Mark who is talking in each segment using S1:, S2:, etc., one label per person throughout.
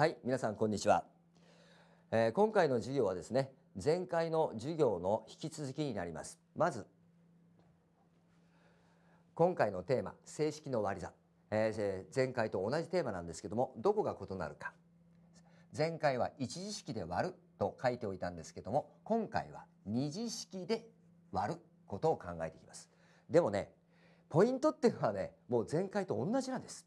S1: はい皆さんこんにちは、えー、今回の授業はですね前回の授業の引き続きになりますまず今回のテーマ正式の割り算、えー、前回と同じテーマなんですけどもどこが異なるか前回は一次式で割ると書いておいたんですけども今回は二次式で割ることを考えていきますでもねポイントっていうのはねもう前回と同じなんです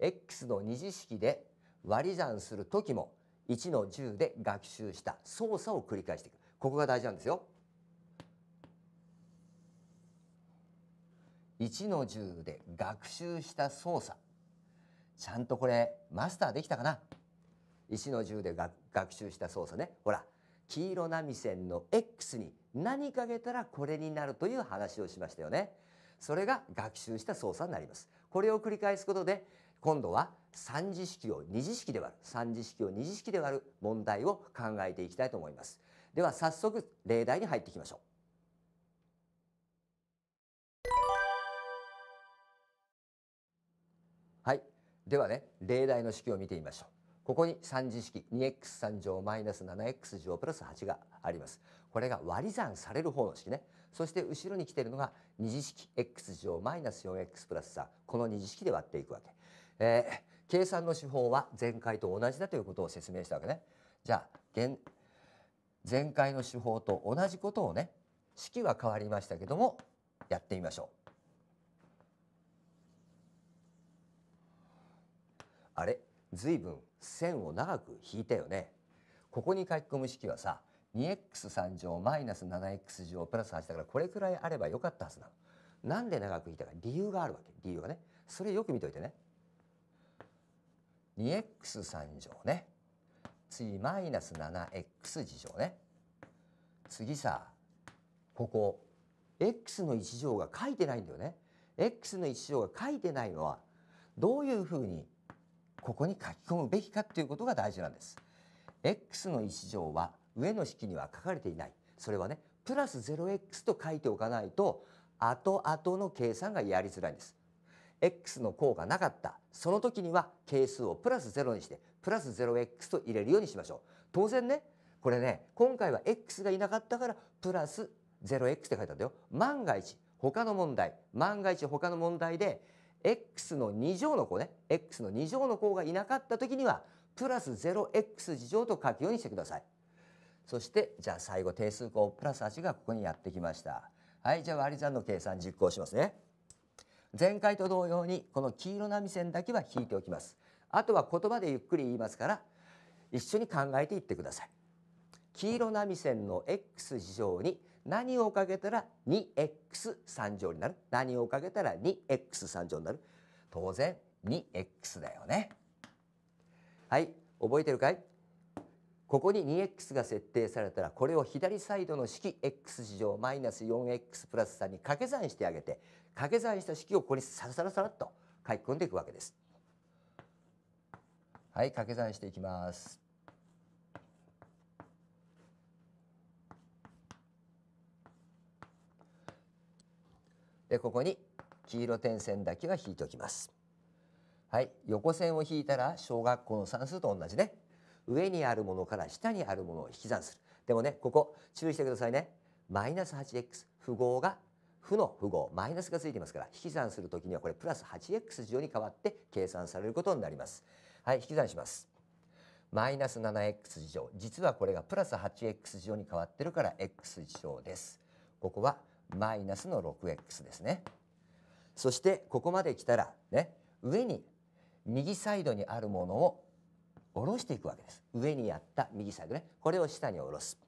S1: x の二次式で割り算する時も1の10で学習した操作を繰り返していくここが大事なんですよ。1の10で学習した操作ちゃんとこれマスターできたかな1の10で学習した操作ねほら黄色波線の X に何かけたらこれになるという話をしましたよね。それが学習した操作になります。これを繰り返すことで今度は三次式を二次式で割る三次式を二次式で割る問題を考えていきたいと思いますでは早速例題に入っていきましょうはいではね例題の式を見てみましょうここに三次式 2x3 乗マイナス 7x 乗プラス8がありますこれが割り算される方の式ねそして後ろに来ているのが二次式 x 乗マイナス 4x プラス3この二次式で割っていくわけえー、計算の手法は前回と同じだということを説明したわけね。じゃあ現前回の手法と同じことをね式は変わりましたけどもやってみましょう。あれ随分線を長く引いたよね。ここに書き込む式はさ 2x3 乗マイナス 7x 乗プラス8だからこれくらいあればよかったはずなの。なんで長く引いたか理由があるわけ理由がね。それよく見といてね。2x3 乗ね次マイナス 7x 乗ね次さここ x の1乗が書いてないんだよね x の1乗が書いてないのはどういうふうにここに書き込むべきかっていうことが大事なんです。x の1乗は上の式には書かれていない。それはね、プラス 0x と書いておかないと、後々の計算がやりづらいんです。x の項がなかったその時には係数をプラス0にしてプラス 0x と入れるようにしましょう当然ねこれね今回は x がいなかったからプラス 0x って書いたんだよ万が一他の問題万が一他の問題で x の2乗の項ね x の2乗の項がいなかった時にはプラス 0x 事乗と書くようにしてくださいそしてじゃあ最後定数項プラス8がここにやってきましたはいじゃあ割り算の計算実行しますね前回と同様にこの黄色波線だけは引いておきますあとは言葉でゆっくり言いますから一緒に考えていってください黄色波線の x 事乗に何をかけたら 2x3 乗になる何をかけたら 2x3 乗になる当然 2x だよねはい覚えてるかいここに 2x が設定されたらこれを左サイドの式 x 次乗マイナス 4x プラス3に掛け算してあげて掛け算した式をここにサラサラサラっと書き込んでいくわけです。はい掛け算していきます。でここに黄色点線だけは引いておきます。はい横線を引いたら小学校の算数と同じね。上にあるものから下にあるものを引き算するでもねここ注意してくださいねマイナス 8x 符号が負の符号マイナスがついてますから引き算するときにはこれプラス 8x 乗に変わって計算されることになりますはい引き算しますマイナス 7x 事乗実はこれがプラス 8x 事乗に変わってるから x 事乗ですここはマイナスの 6x ですねそしてここまで来たらね上に右サイドにあるものを下ろしていくわけです上にやった右サイドねこれを下に下ろす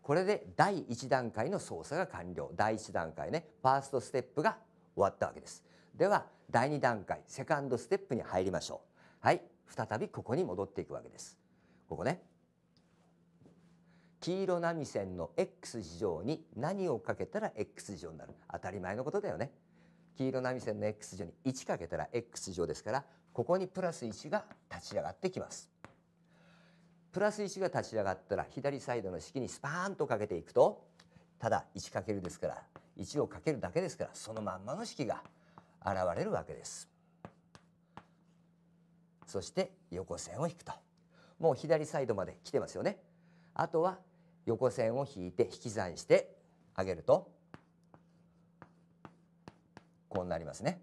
S1: これで第1段階の操作が完了第1段階ねファーストステップが終わったわけですでは第2段階セカンドステップに入りましょうはい再びここに戻っていくわけですここね黄色波線の x 事乗に何をかけたら x 事乗になる当たり前のことだよね黄色波線の x 乗に1かけたら x 乗ですからここにプラス1が立ち上がってきます。プラス1が立ち上がったら左サイドの式にスパーンとかけていくとただ1るですから1をかけるだけですからそのまんまの式が現れるわけです。そして横線を引くともう左サイドまで来てますよね。あとは横線を引いて引き算してあげるとこうなりますね。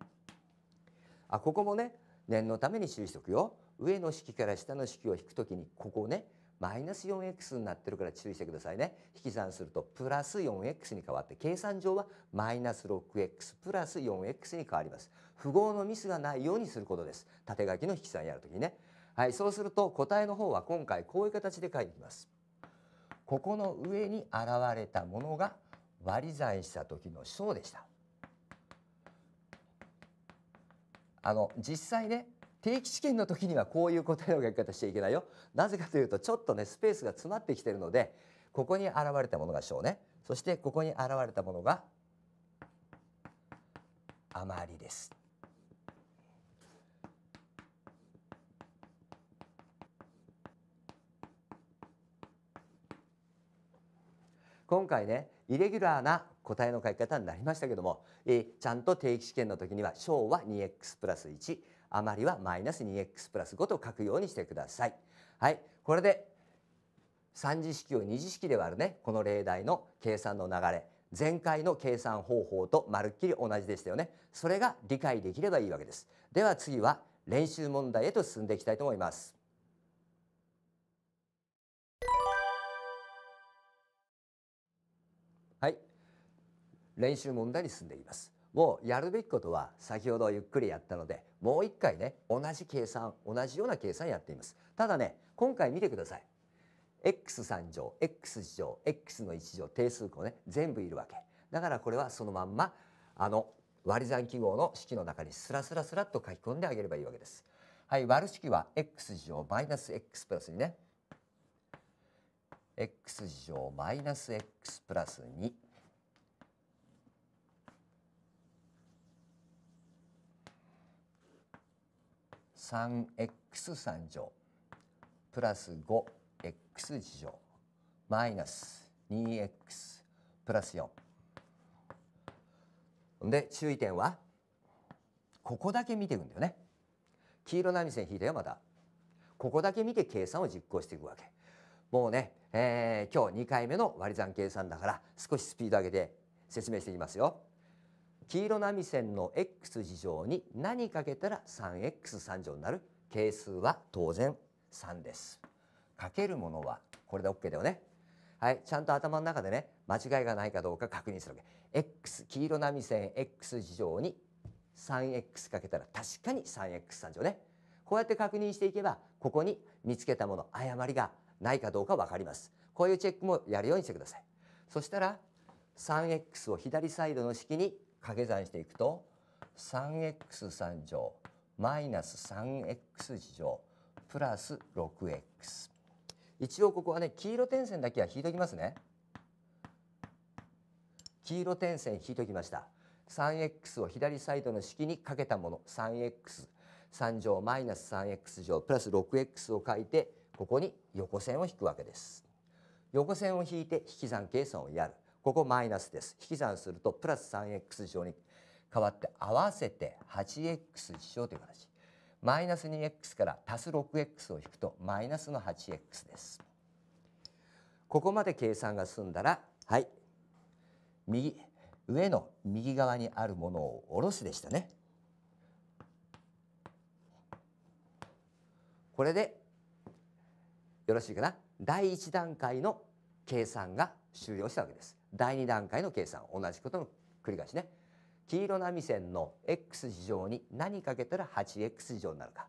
S1: あここもね念のために注意しておくよ。上の式から下の式を引くときにここをねマイナス 4x になってるから注意してくださいね引き算するとプラス 4x に変わって計算上はマイナス 6x プラス 4x に変わります符号のミスがないようにすることです縦書きの引き算やるときにねはいそうすると答えの方は今回こういう形で書いていきますここの上に現れたものが割り算した時の小でしたあの実際ね定期試験の時にはこういう答えの書き方しちゃいけないよ。なぜかというとちょっとねスペースが詰まってきてるのでここに現れたものが小ねそしてここに現れたものが余りです。今回ねイレギュラーな答えの書き方になりましたけどもえー、ちゃんと定期試験の時には小は 2x プラス1余りはマイナス 2x プラス5と書くようにしてください。はい、これで三次式を二次式で割るねこの例題の計算の流れ前回の計算方法とまるっきり同じでしたよねそれが理解できればいいわけですでは次は練習問題へと進んでいきたいと思いますはい練習問題に進んでいますもうやるべきことは先ほどゆっくりやったのでもう一回ね同じ計算同じような計算やっていますただね今回見てください x3 乗 x1 乗 x の1乗定数項ね全部いるわけだからこれはそのまんまあの割り算記号の式の中にスラスラスラっと書き込んであげればいいわけですはい割る式は x 乗マイナス x プラスにね x 乗マイナス x プラス2 3x3 乗プラス 5x 乗マイナス 2x プラス4で注意点はここだけ見ていくんだよね黄色波線引いたよまたここだけ見て計算を実行していくわけもうね、えー、今日2回目の割り算計算だから少しスピード上げて説明していきますよ。黄色波線の x 事乗に何かけたら3 x 三乗になる係数は当然3です。かけるものはこれで OK だよね。はい、ちゃんと頭の中でね間違いがないかどうか確認するわけ。x 黄色波線 x 事乗に 3x かけたら確かに3 x 三乗ね。こうやって確認していけばここに見つけたもの誤りがないかどうかわかります。こういうチェックもやるようにしてください。そしたら 3x を左サイドの式に掛け算していくと 3x3 乗マイナス 3x 次乗プラス 6x 一応ここはね黄色点線だけは引いておきますね黄色点線引いておきました 3x を左サイドの式にかけたもの 3x3 乗マイナス 3x 乗プラス 6x を書いてここに横線を引くわけです横線を引いて引き算計算をやるここマイナスです引き算するとプラス 3x 乗に変わって合わせて 8x 乗という形マイナス 2x から足す 6x を引くとマイナスの 8x ですここまで計算が済んだらはい右上の右側にあるものを下ろすでしたねこれでよろしいかな第1段階の計算が終了したわけです第2段階の計算同じことの繰り返しね黄色波線の x 事乗に何かけたら 8x 事乗になるか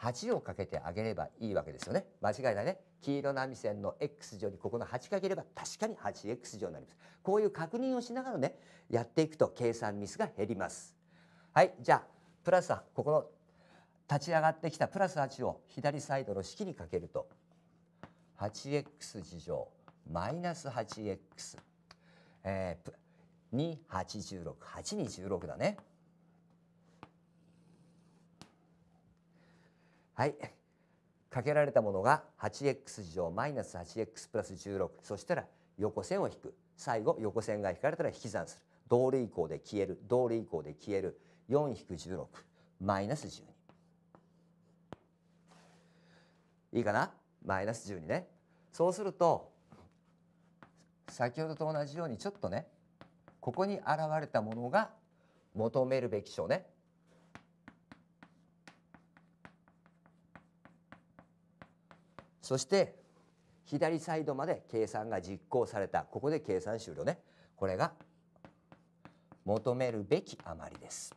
S1: 8をかけてあげればいいわけですよね間違いないね黄色波線の x 乗にここの8かければ確かに 8x 乗になりますこういう確認をしながらねやっていくと計算ミスが減りますはいじゃあプラスはここの立ち上がってきたプラス8を左サイドの式にかけると 8x 事乗マイナス 8x、えー、286、8216だね。はい。かけられたものが 8x 乗マイナス 8x プラス16そしたら横線を引く最後横線が引かれたら引き算する同類項で消える同類項で消える4引く16マイナス12いいかなマイナス12ねそうすると先ほどと同じようにちょっとねここに現れたものが求めるべき章ね。そして左サイドまで計算が実行されたここで計算終了ねこれが求めるべき余りです。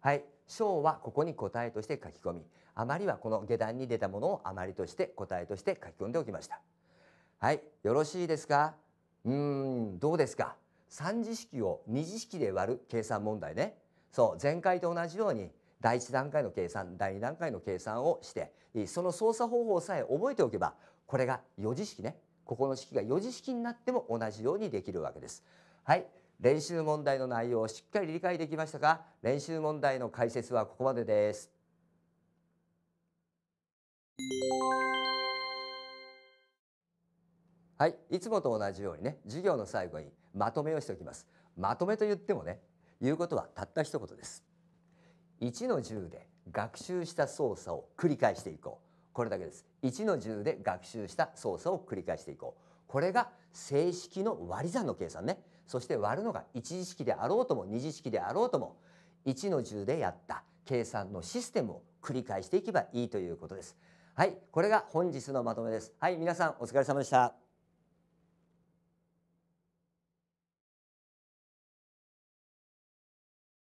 S1: はい小はここに答えとして書き込みあまりはこの下段に出たものをあまりとして答えとして書き込んでおきましたはいよろしいですかうーんどうですか三次式を二次式で割る計算問題ねそう前回と同じように第一段階の計算第二段階の計算をしてその操作方法さえ覚えておけばこれが四次式ねここの式が四次式になっても同じようにできるわけです。はい練習問題の内容をしっかり理解できましたか練習問題の解説はここまでですはいいつもと同じようにね授業の最後にまとめをしておきますまとめと言ってもね言うことはたった一言です1の10で学習した操作を繰り返していこうこれだけです1の10で学習した操作を繰り返していこうこれが正式の割り算の計算ねそして割るのが一次式であろうとも二次式であろうとも1の10でやった計算のシステムを繰り返していけばいいということです。はい、これが本日のまとめです。はい、皆さんお疲れ様でした。